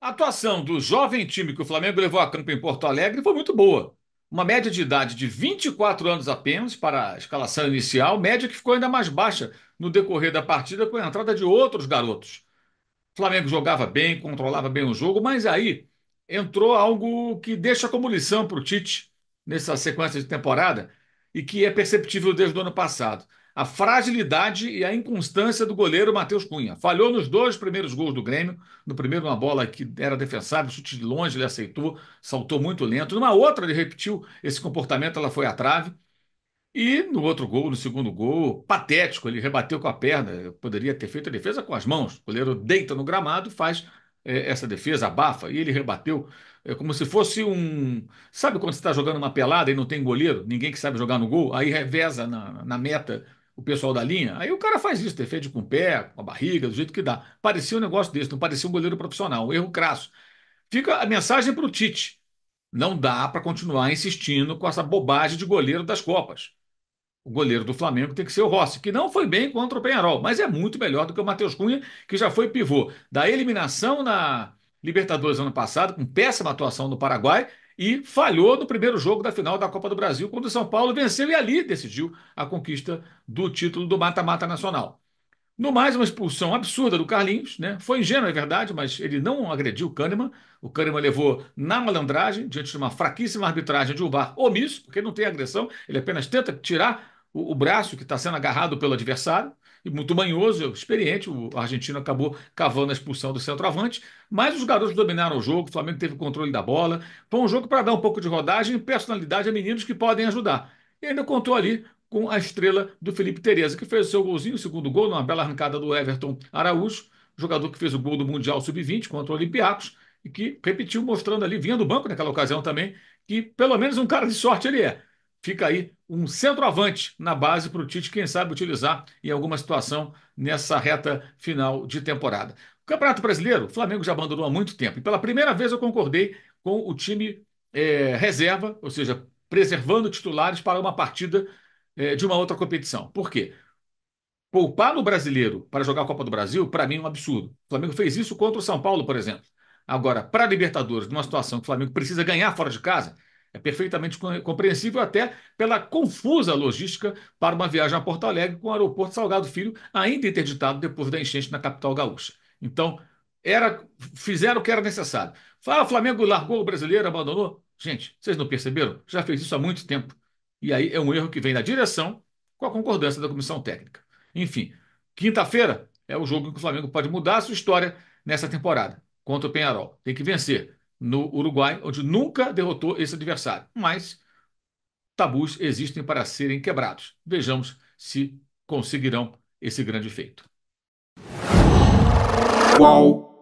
A atuação do jovem time que o Flamengo levou a campo em Porto Alegre foi muito boa. Uma média de idade de 24 anos apenas para a escalação inicial, média que ficou ainda mais baixa no decorrer da partida com a entrada de outros garotos. O Flamengo jogava bem, controlava bem o jogo, mas aí entrou algo que deixa como lição para o Tite nessa sequência de temporada e que é perceptível desde o ano passado a fragilidade e a inconstância do goleiro Matheus Cunha. Falhou nos dois primeiros gols do Grêmio. No primeiro, uma bola que era defensável, chute de longe, ele aceitou, saltou muito lento. Numa outra, ele repetiu esse comportamento, ela foi à trave. E no outro gol, no segundo gol, patético, ele rebateu com a perna. Poderia ter feito a defesa com as mãos. O goleiro deita no gramado e faz é, essa defesa, abafa, e ele rebateu. É como se fosse um. Sabe quando você está jogando uma pelada e não tem goleiro, ninguém que sabe jogar no gol? Aí reveza na, na meta o pessoal da linha, aí o cara faz isso, defende com o pé, com a barriga, do jeito que dá. Parecia um negócio desse, não parecia um goleiro profissional, um erro crasso. Fica a mensagem para o Tite. Não dá para continuar insistindo com essa bobagem de goleiro das Copas. O goleiro do Flamengo tem que ser o Rossi, que não foi bem contra o Penharol, mas é muito melhor do que o Matheus Cunha, que já foi pivô da eliminação na Libertadores ano passado, com péssima atuação no Paraguai, e falhou no primeiro jogo da final da Copa do Brasil, quando o São Paulo venceu e ali decidiu a conquista do título do mata-mata nacional. No mais, uma expulsão absurda do Carlinhos, né? Foi ingênuo, é verdade, mas ele não agrediu o Kahneman. O Kahneman levou na malandragem, diante de uma fraquíssima arbitragem de um bar omisso, porque não tem agressão, ele apenas tenta tirar o, o braço que está sendo agarrado pelo adversário, e muito manhoso, experiente. O argentino acabou cavando a expulsão do centroavante, mas os garotos dominaram o jogo, o Flamengo teve controle da bola. Foi um jogo para dar um pouco de rodagem e personalidade a meninos que podem ajudar. E ainda contou ali com a estrela do Felipe Tereza, que fez o seu golzinho, o segundo gol, numa bela arrancada do Everton Araújo, jogador que fez o gol do Mundial Sub-20 contra o Olympiacos, e que repetiu mostrando ali, vinha do banco naquela ocasião também, que pelo menos um cara de sorte ele é fica aí um centroavante na base para o Tite, quem sabe utilizar em alguma situação nessa reta final de temporada. O Campeonato Brasileiro, o Flamengo já abandonou há muito tempo. E pela primeira vez eu concordei com o time é, reserva, ou seja, preservando titulares para uma partida é, de uma outra competição. Por quê? Poupar no brasileiro para jogar a Copa do Brasil, para mim, é um absurdo. O Flamengo fez isso contra o São Paulo, por exemplo. Agora, para a Libertadores, numa situação que o Flamengo precisa ganhar fora de casa, é perfeitamente compreensível até pela confusa logística para uma viagem a Porto Alegre com o aeroporto Salgado Filho ainda interditado depois da enchente na capital gaúcha. Então, era fizeram o que era necessário. Fala, Flamengo largou o brasileiro, abandonou? Gente, vocês não perceberam? Já fez isso há muito tempo. E aí é um erro que vem da direção com a concordância da comissão técnica. Enfim, quinta-feira é o jogo em que o Flamengo pode mudar a sua história nessa temporada contra o Penharol. Tem que vencer no Uruguai, onde nunca derrotou esse adversário. Mas tabus existem para serem quebrados. Vejamos se conseguirão esse grande feito. Qual